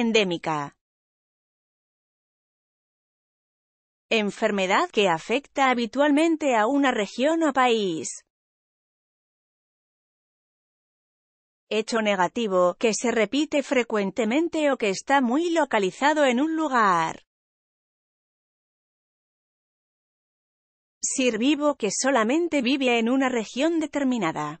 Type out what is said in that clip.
endémica. Enfermedad que afecta habitualmente a una región o país. Hecho negativo, que se repite frecuentemente o que está muy localizado en un lugar. Sirvivo que solamente vive en una región determinada.